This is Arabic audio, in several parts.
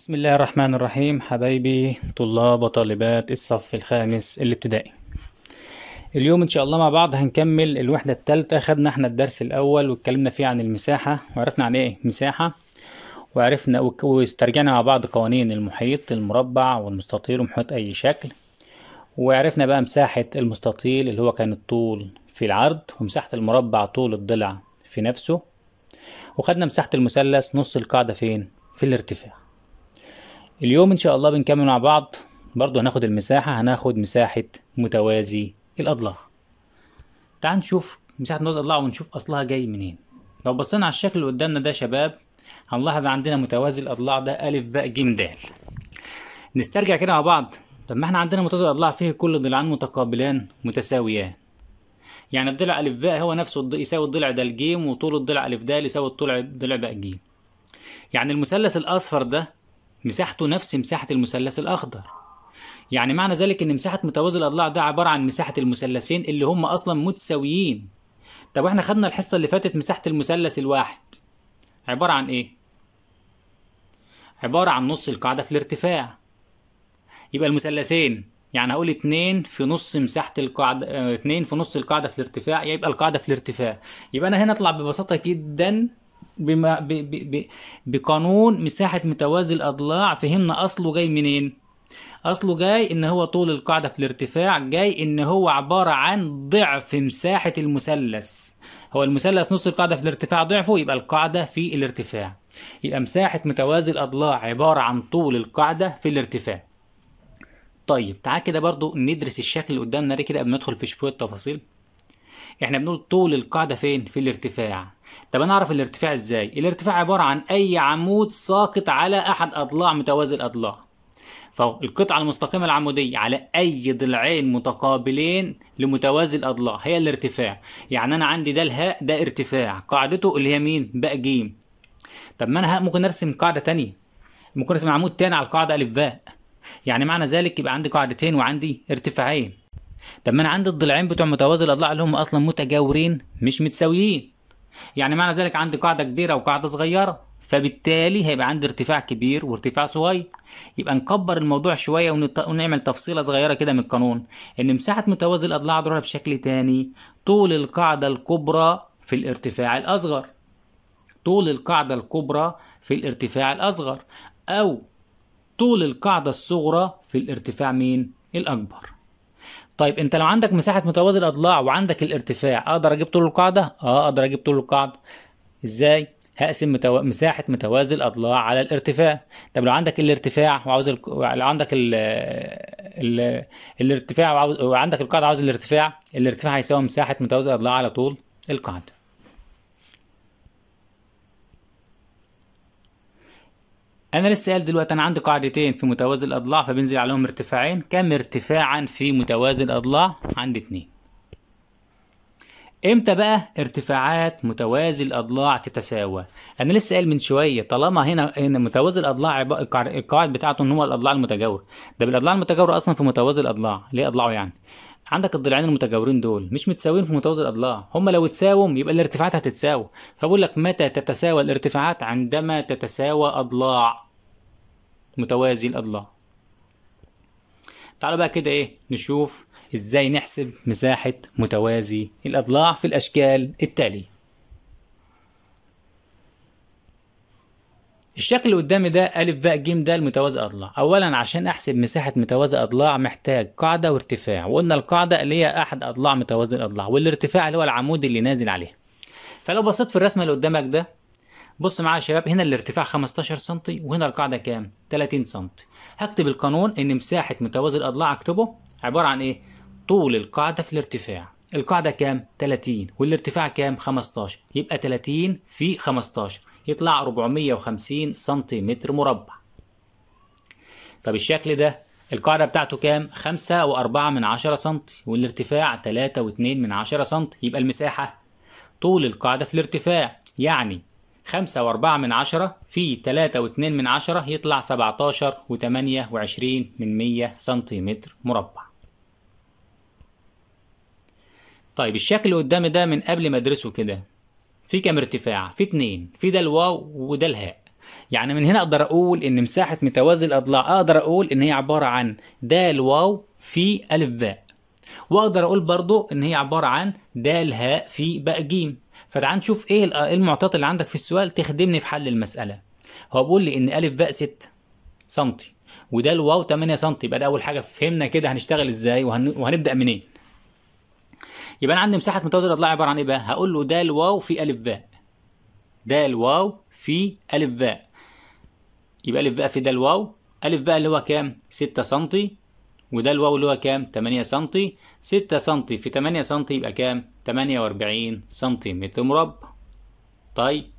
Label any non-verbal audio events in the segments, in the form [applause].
بسم الله الرحمن الرحيم حبايبي طلاب وطالبات الصف الخامس الابتدائي اليوم ان شاء الله مع بعض هنكمل الوحده الثالثه خدنا احنا الدرس الاول واتكلمنا فيه عن المساحه وعرفنا عن ايه مساحه وعرفنا واسترجعنا مع بعض قوانين المحيط المربع والمستطيل ومحيط اي شكل وعرفنا بقى مساحه المستطيل اللي هو كان الطول في العرض ومساحه المربع طول الضلع في نفسه وخدنا مساحه المثلث نص القاعده فين في الارتفاع اليوم ان شاء الله بنكمل مع بعض برضو هناخد المساحة هناخد مساحة متوازي الأضلاع تعال نشوف مساحة متوازي الأضلاع ونشوف أصلها جاي منين لو بصينا على الشكل اللي قدامنا ده شباب هنلاحظ عندنا متوازي الأضلاع ده ألف باء جيم دال نسترجع كده مع بعض طب ما احنا عندنا متوازي الأضلاع فيه كل ضلعان متقابلان متساويان يعني الضلع ألف باء هو نفسه يساوي الضلع ده الجيم وطول الضلع ألف دال يساوي الضلع ضلع باء جيم يعني المثلث الأصفر ده مساحته نفس مساحة المثلث الأخضر يعني معنى ذلك إن مساحة متوازي الأضلاع ده عبارة عن مساحة المثلثين اللي هم أصلا متساويين طب وإحنا خدنا الحصة اللي فاتت مساحة المثلث الواحد عبارة عن إيه؟ عبارة عن نص القاعدة في الارتفاع يبقى المثلثين يعني هقول اتنين في نص مساحة القاعدة آه، اتنين في نص القاعدة في الارتفاع يبقى القاعدة في الارتفاع يبقى أنا هنا أطلع ببساطة جدا بما ب ب ب بقانون مساحة متوازي الأضلاع فهمنا أصله جاي منين؟ أصله جاي إن هو طول القاعدة في الارتفاع جاي إن هو عبارة عن ضعف مساحة المثلث هو المثلث نص القاعدة في الارتفاع ضعفه يبقى القاعدة في الارتفاع يبقى مساحة متوازي الأضلاع عبارة عن طول القاعدة في الارتفاع طيب تعال كده برضو ندرس الشكل اللي قدامنا ده كده قبل ما ندخل في شوية تفاصيل احنا بنقول طول القاعدة فين في الارتفاع طب انا اعرف الارتفاع ازاي الارتفاع عبارة عن اي عمود ساقط على احد اضلاع متوازي الاضلاع فالقطعة المستقيمة العمودية على أي ضلعين متقابلين لمتوازي الأضلاع هي الارتفاع، يعني أنا عندي ده الهاء ده ارتفاع، قاعدته اللي هي مين؟ باء ج. طب ما أنا ممكن أرسم قاعدة تانية. ممكن أرسم عمود تاني على القاعدة ا ب يعني معنى ذلك يبقى عندي قاعدتين وعندي ارتفاعين. طب ما انا عندي الضلعين بتوع متوازي الاضلاع اللي هم اصلا متجاورين مش متساويين يعني معنى ذلك عندي قاعده كبيره وقاعده صغيره فبالتالي هيبقى عندي ارتفاع كبير وارتفاع صغير يبقى نكبر الموضوع شويه ونعمل تفصيله صغيره كده من القانون ان مساحه متوازي الاضلاع اضربها بشكل تاني طول القاعده الكبرى في الارتفاع الاصغر طول القاعده الكبرى في الارتفاع الاصغر او طول القاعده الصغرى في الارتفاع مين الاكبر طيب انت لو عندك مساحه متوازي الاضلاع وعندك الارتفاع اقدر اجيب طول القاعده اه اقدر اجيب طول القاعده ازاي هقسم متو... مساحه متوازي الاضلاع على الارتفاع طب لو عندك الارتفاع وعاوز ال... لو عندك ال... ال... الارتفاع وعاوز... وعندك القاعده عاوز الارتفاع الارتفاع هيساوي مساحه متوازي الاضلاع على طول القاعده انا لسه قال دلوقتي انا عندي قاعدتين في متوازي الاضلاع فبنزل عليهم ارتفاعين كم ارتفاعا في متوازي الاضلاع عندي اتنين امتى بقى ارتفاعات متوازي الاضلاع تتساوى انا لسه قال من شويه طالما هنا هنا متوازي الاضلاع القاعده بتاعته ان هو الاضلاع المتجاوره ده بالاضلاع المتجاوره اصلا في متوازي الاضلاع ليه اضلاعه يعني عندك الضلعين المتجاورين دول مش متساويين في متوازي الاضلاع هما لو اتساووا يبقى الارتفاعات هتتساوى فبقول لك متى تتساوى الارتفاعات عندما تتساوى اضلاع متوازي الاضلاع تعالوا بقى كده ايه نشوف ازاي نحسب مساحة متوازي الاضلاع في الاشكال التالية الشكل اللي قدامي ده ألف باء ج ده المتوازي أضلاع أولا عشان أحسب مساحة متوازي أضلاع محتاج قاعدة وارتفاع وقلنا القاعدة اللي هي أحد أضلاع متوازي الأضلاع والارتفاع اللي هو العمود اللي نازل عليه فلو بصيت في الرسمة اللي قدامك ده بص معايا يا شباب هنا الارتفاع 15 سم وهنا القاعدة كام؟ 30 سم هكتب القانون إن مساحة متوازي الأضلاع أكتبه عبارة عن إيه؟ طول القاعدة في الارتفاع القاعدة كام؟ 30 والارتفاع كام؟ 15 يبقى 30 في 15 يطلع 450 سنتيمتر مربع طب الشكل ده القاعدة بتاعته كام؟ خمسة وأربعة من عشرة سنتي والارتفاع تلاتة واتنين من عشرة سنتي يبقى المساحة طول القاعدة في الارتفاع يعني خمسة وأربعة من عشرة في تلاتة واتنين من عشرة يطلع سبعتاشر وتمانية وعشرين من مية سنتيمتر مربع طيب الشكل اللي قدامي ده من قبل ما ادرسه كده في كام ارتفاع في اتنين في ده الواو وده الهاء يعني من هنا اقدر اقول ان مساحه متوازي الاضلاع اقدر اقول ان هي عباره عن د واو في الف باء واقدر اقول برضو ان هي عباره عن د هاء في باء جيم فتعال نشوف إيه, ايه المعطيات اللي عندك في السؤال تخدمني في حل المساله هو بيقول لي ان الف باء 6 سم وده الواو 8 سم يبقى ده اول حاجه فهمنا كده هنشتغل ازاي وهن... وهنبدا منين إيه؟ يبقى انا عندي مساحه متوازي الاضلاع عباره عن ايه بقى هقول له د واو في ا ب د واو في ا ب يبقى ا ب في د واو ا ب اللي هو كام 6 سم وده الواو اللي هو كام 8 سم 6 سم في 8 سم يبقى كام 48 سم مربع طيب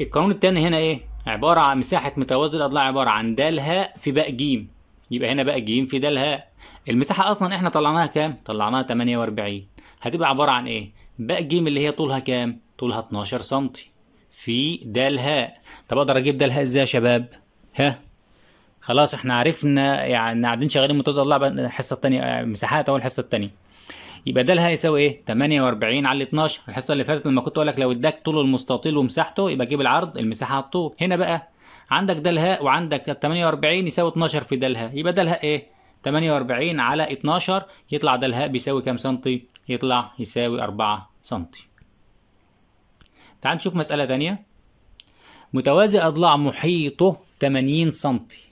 القانون الثاني هنا ايه عبارة عن مساحة متوازي الأضلاع عبارة عن د الهاء في ب ج يبقى هنا باء ج في د الهاء المساحة أصلا إحنا طلعناها كام؟ طلعناها 48 هتبقى عبارة عن إيه؟ باء جيم اللي هي طولها كام؟ طولها 12 سم في دال هاء طب أقدر أجيب دال هاء إزاي يا شباب؟ ها؟ خلاص إحنا عرفنا يعني قاعدين شغالين متوازي الله الحصة التانية مساحات أول الحصة التانية يبقى ده اللي يساوي ايه 48 على 12 الحصه اللي فاتت لما كنت اقول لك لو اداك طوله المستطيل ومساحته يبقى جيب العرض المساحه على الطول هنا بقى عندك ده الهاء وعندك 48 يساوي 12 في ده الهاء يبقى ده الهاء ايه 48 على 12 يطلع ده الهاء بيساوي كام سنتي؟ يطلع يساوي 4 سنتي. تعال نشوف مسألة تانية. متوازي أضلاع محيطه 80 سنتي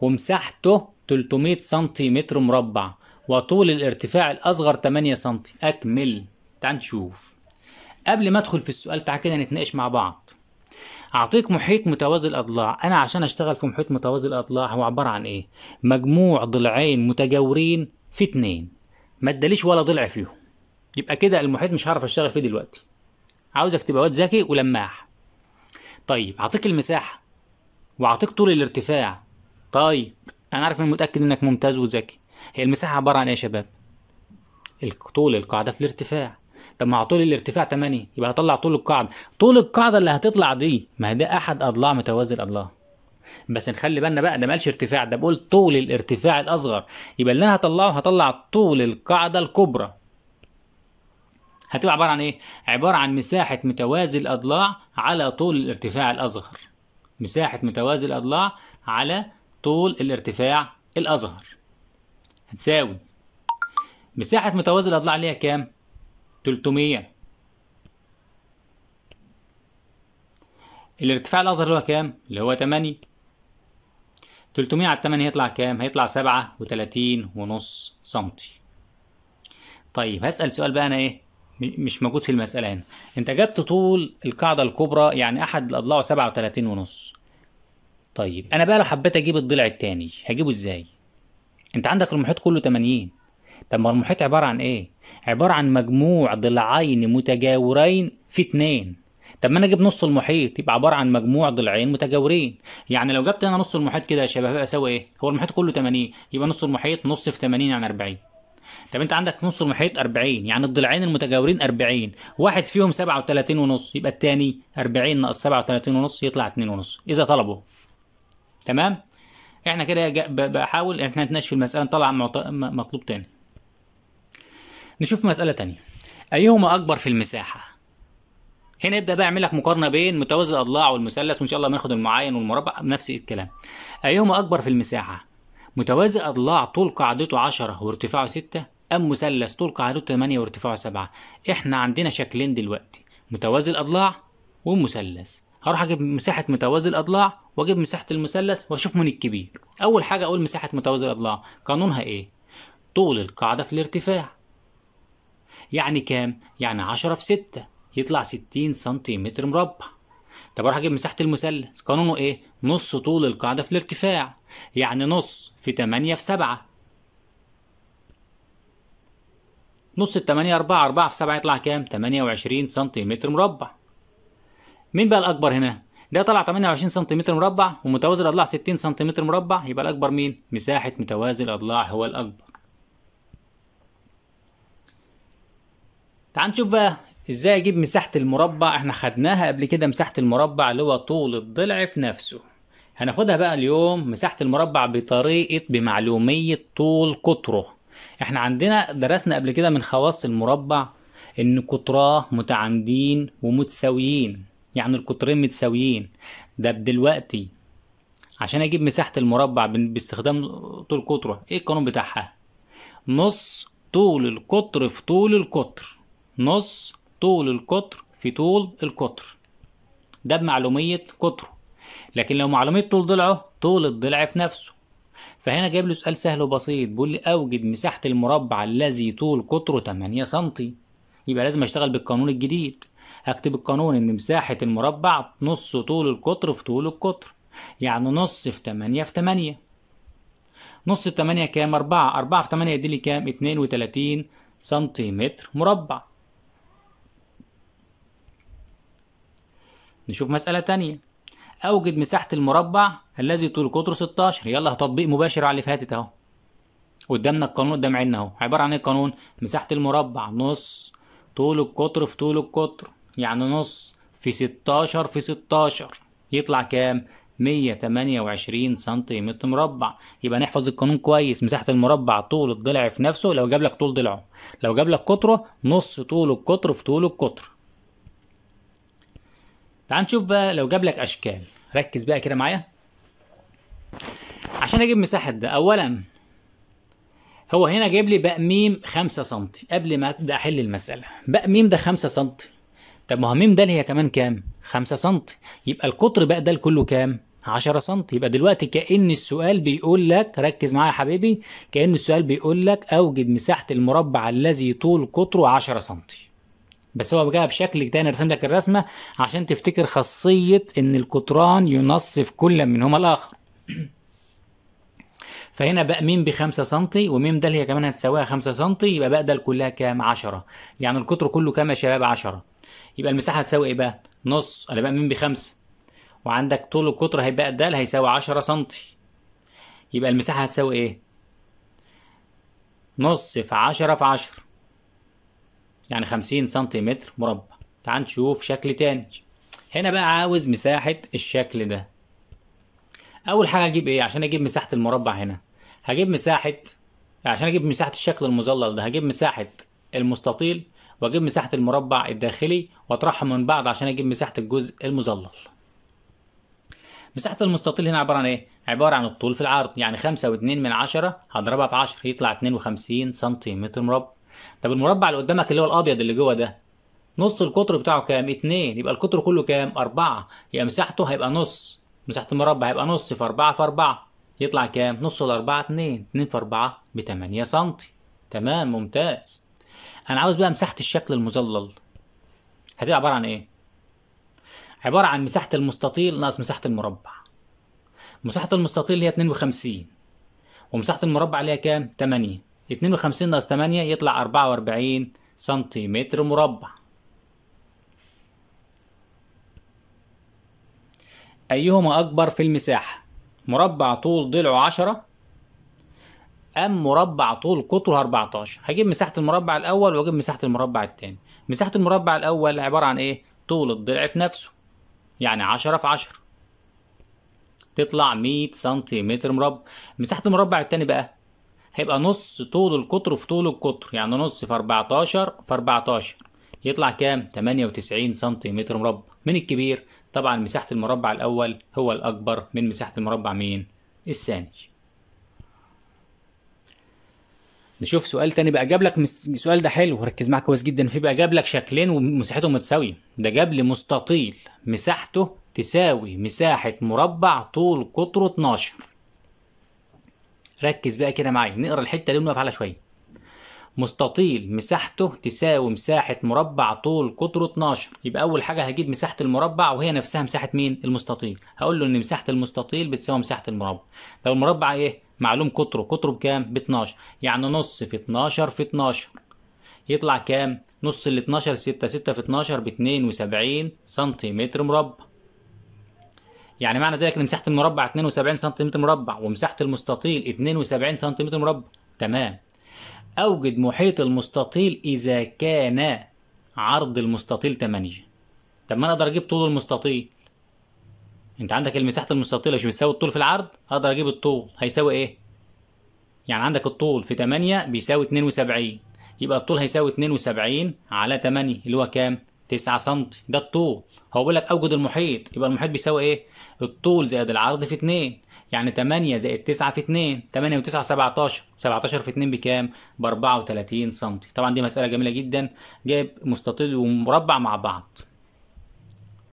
ومساحته 300 سنتي متر مربع وطول الارتفاع الأصغر 8 سنتي أكمل. تعال نشوف. قبل ما أدخل في السؤال تعال كده نتناقش مع بعض. اعطيك محيط متوازي الاضلاع انا عشان اشتغل في محيط متوازي الاضلاع هو عباره عن ايه مجموع ضلعين متجاورين في اتنين ما اداليش ولا ضلع فيهم يبقى كده المحيط مش هعرف اشتغل فيه دلوقتي عاوزك تبقى واد ذكي ولماح طيب اعطيك المساحه واعطيك طول الارتفاع طيب انا عارف اني متاكد انك ممتاز وذكي هي المساحه عباره عن ايه يا شباب طول القاعده في الارتفاع طب مع طول الارتفاع 8 يبقى هطلع طول القاعده طول القاعده اللي هتطلع دي ما ده احد اضلاع متوازي الاضلاع بس نخلي بالنا بقى ده ما قالش ارتفاع ده بقول طول الارتفاع الاصغر يبقى اللي انا هطلعه هطلع طول القاعده الكبرى هتبقى عباره عن ايه عباره عن مساحه متوازي الاضلاع على طول الارتفاع الاصغر مساحه متوازي الاضلاع على طول الارتفاع الاصغر هتساوي مساحه متوازي الاضلاع ليها كام 300 الارتفاع الأصغر هو كام؟ اللي هو 8 300 على 8 هيطلع كام؟ هيطلع 37 ونص سنتي طيب هسأل سؤال بقى أنا إيه؟ مش موجود في المسألة هنا أنت جبت طول القاعدة الكبرى يعني أحد الأضلاع 37 ونص طيب أنا بقى لو حبيت أجيب الضلع الثاني هجيبه إزاي؟ أنت عندك المحيط كله 80 طب ما المحيط عبارة عن ايه؟ عبارة عن مجموع ضلعين متجاورين في اتنين طب ما انا اجيب نص المحيط يبقى عباره عن مجموع ضلعين متجاورين يعني لو جبت انا نص المحيط كده يا شباب اساوي ايه هو المحيط كله 80 يبقى نص المحيط نص في 80 يعني 40 طب انت عندك نص المحيط 40 يعني الضلعين المتجاورين 40 واحد فيهم 37 ونص يبقى الثاني 40 ناقص 37 ونص يطلع 2 ونص اذا طلبوا تمام احنا كده بحاول احنا نتناقش في المساله نطلع مطلوب تاني نشوف مسألة تانية أيهما أكبر في المساحة؟ هنا يبدأ بقى يعمل لك مقارنة بين متوازي الأضلاع والمثلث وإن شاء الله بناخد المعاين والمربع نفس الكلام أيهما أكبر في المساحة؟ متوازي أضلاع طول قاعدته 10 وارتفاعه 6 أم مثلث طول قاعدته 8 وارتفاعه 7 إحنا عندنا شكلين دلوقتي متوازي الأضلاع ومثلث هروح اجيب مساحه متوازي الاضلاع واجيب مساحه المثلث واشوف من الكبير اول حاجه اقول مساحه متوازي الاضلاع قانونها ايه طول القاعده في الارتفاع يعني كام؟ يعني 10 في 6 يطلع 60 سنتيمتر مربع طب اروح اجيب مساحه المثلث قانونه ايه؟ نص طول القاعده في الارتفاع يعني نص في 8 في 7 نص ال 8 4 4 في 7 يطلع كام؟ 28 سنتيمتر مربع مين بقى الاكبر هنا؟ ده طلع 28 سنتيمتر مربع ومتوازي الاضلاع 60 سنتيمتر مربع يبقى الاكبر مين؟ مساحه متوازي الاضلاع هو الاكبر تعال نشوف بقى ازاي اجيب مساحة المربع احنا خدناها قبل كده مساحة المربع اللي هو طول الضلع في نفسه هناخدها بقى اليوم مساحة المربع بطريقة بمعلومية طول قطره احنا عندنا درسنا قبل كده من خواص المربع ان قطراه متعامدين ومتساويين يعني القطرين متساويين ده دلوقتي عشان اجيب مساحة المربع باستخدام طول قطره ايه القانون بتاعها نص طول القطر في طول القطر نص طول القطر في طول القطر ده بمعلومية قطره لكن لو معلومية طول ضلعه طول الضلع في نفسه فهنا جايب له سؤال سهل وبسيط بيقول لي أوجد مساحة المربع الذي طول قطره 8 سنتي يبقى لازم أشتغل بالقانون الجديد أكتب القانون إن مساحة المربع نص طول القطر في طول القطر يعني نص في 8 في 8 نص 8 كام 4 4 في 8 يديلي كام 32 سنتيمتر مربع نشوف مسألة تانية أوجد مساحة المربع الذي طول قطره 16 يلا تطبيق مباشر على اللي فاتت أهو قدامنا القانون قدام عيننا أهو عبارة عن إيه القانون مساحة المربع نص طول القطر في طول القطر يعني نص في 16 في 16 يطلع كام؟ 128 سنتيمتر مربع يبقى نحفظ القانون كويس مساحة المربع طول الضلع في نفسه لو جاب لك طول ضلعه لو جاب لك قطره نص طول القطر في طول القطر تعال نشوف بقى لو جاب لك اشكال ركز بقى كده معايا عشان اجيب مساحه ده اولا هو هنا جايب لي ب ميم 5 سم قبل ما ابدا احل المساله ب ميم ده 5 سم طب ما هو ميم ده هي كمان كام 5 سم يبقى القطر بقى ده كله كام 10 سم يبقى دلوقتي كأن السؤال بيقول لك ركز معايا يا حبيبي كأن السؤال بيقول لك أوجد مساحة المربع الذي طول قطره 10 سم بس هو بقى بشكل تاني رسم لك الرسمه عشان تفتكر خاصيه ان القطران ينصف كل منهما الاخر [clears throat] فهنا بقى ميم بخمسة سنتي وميم دال هي كمان هتساويها خمسة سنتي يبقى بقى دال كلها كام عشرة يعني القطر كله كام يا شباب عشرة يبقى المساحة هتساوي ايه بقى نص انا بقى ميم بخمسة وعندك طول القطر هيبقى دال هيساوي عشرة سنتي يبقى المساحة هتساوي ايه نص في عشرة في عشرة يعني 50 سنتيمتر مربع تعال نشوف شكل تاني هنا بقى عاوز مساحة الشكل ده أول حاجة أجيب إيه عشان أجيب مساحة المربع هنا هجيب مساحة عشان أجيب مساحة الشكل المظلل ده هجيب مساحة المستطيل وأجيب مساحة المربع الداخلي وأطرحهم من بعض عشان أجيب مساحة الجزء المظلل مساحة المستطيل هنا عبارة عن إيه؟ عبارة عن الطول في العرض يعني خمسة واتنين من عشرة هضربها في عشرة يطلع اتنين وخمسين سنتيمتر مربع طب المربع اللي قدامك اللي هو الابيض اللي جوه ده نص القطر بتاعه كام 2 يبقى القطر كله كام 4 يبقى مساحته هيبقى نص مساحه المربع هيبقى نص في 4 في 4 يطلع كام نص الأربعة 4 2 2 في 4 ب 8 تمام ممتاز انا عاوز بقى مساحه الشكل المظلل هتبقى عباره عن ايه عباره عن مساحه المستطيل ناقص مساحه المربع مساحه المستطيل هي 52 ومساحه المربع اللي هي كام 8 52 ناقص 8 يطلع 44 سنتيمتر مربع أيهما أكبر في المساحة مربع طول ضلعه 10 أم مربع طول قطره 14 هجيب مساحة المربع الأول وأجيب مساحة المربع الثاني مساحة المربع الأول عبارة عن إيه طول الضلع في نفسه يعني 10 في 10 تطلع 100 سنتيمتر مربع مساحة المربع الثاني بقى هيبقى نص طول القطر في طول القطر يعني نص في 14 في 14 يطلع كام 98 سنتيمتر مربع من الكبير طبعا مساحة المربع الأول هو الأكبر من مساحة المربع مين الثاني نشوف سؤال تاني بقى جاب لك مس... السؤال ده حلو ركز معاك كويس جدا فيه بقى جاب لك شكلين ومساحتهم متساويه ده جاب لي مستطيل مساحته تساوي مساحه مربع طول قطره 12 ركز بقى كده معايا نقرا الحته اللي بنقف على شويه مستطيل مساحته تساوي مساحه مربع طول قطره 12 يبقى اول حاجه هجيب مساحه المربع وهي نفسها مساحه مين المستطيل هقول له ان مساحه المستطيل بتساوي مساحه المربع طب المربع ايه معلوم قطره قطره بكام ب 12 يعني نص في 12 في 12 يطلع كام نص ال 12 6 6 في 12 ب 72 سنتيمتر مربع يعني معنى ذلك ان مساحه المربع 72 سم مربع ومساحه المستطيل 72 سم مربع تمام اوجد محيط المستطيل اذا كان عرض المستطيل 8 طب ما انا اقدر اجيب طول المستطيل انت عندك مساحه المستطيل مش بتساوي الطول في العرض اقدر اجيب الطول هيساوي ايه يعني عندك الطول في 8 بيساوي 72 يبقى الطول هيساوي 72 على 8 اللي هو كام 9 سم ده الطول هو بيقول لك اوجد المحيط يبقى المحيط بيساوي ايه الطول زائد العرض في 2 يعني 8 زائد 9 في 2 8 و9 17 17 في 2 بكام ب 34 سم طبعا دي مساله جميله جدا جايب مستطيل ومربع مع بعض